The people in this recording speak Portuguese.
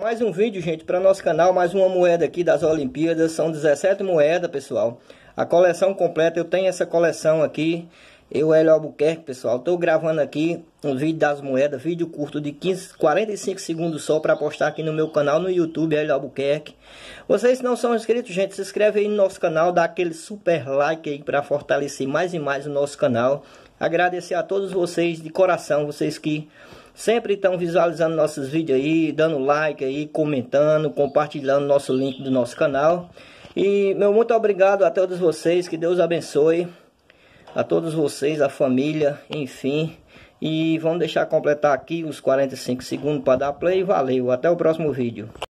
Mais um vídeo, gente, para nosso canal, mais uma moeda aqui das Olimpíadas, são 17 moedas, pessoal. A coleção completa, eu tenho essa coleção aqui, eu, Hélio Albuquerque, pessoal, Estou gravando aqui um vídeo das moedas, vídeo curto de 15, 45 segundos só para postar aqui no meu canal no YouTube, Hélio Albuquerque. Vocês não são inscritos, gente, se inscreve aí no nosso canal, dá aquele super like aí para fortalecer mais e mais o nosso canal. Agradecer a todos vocês de coração, vocês que Sempre estão visualizando nossos vídeos aí, dando like aí, comentando, compartilhando nosso link do nosso canal. E meu muito obrigado a todos vocês, que Deus abençoe a todos vocês, a família, enfim. E vamos deixar completar aqui os 45 segundos para dar play. Valeu, até o próximo vídeo.